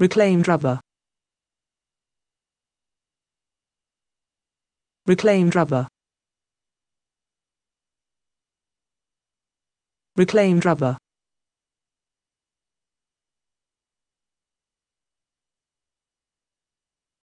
Reclaimed rubber. Reclaimed rubber. Reclaimed rubber.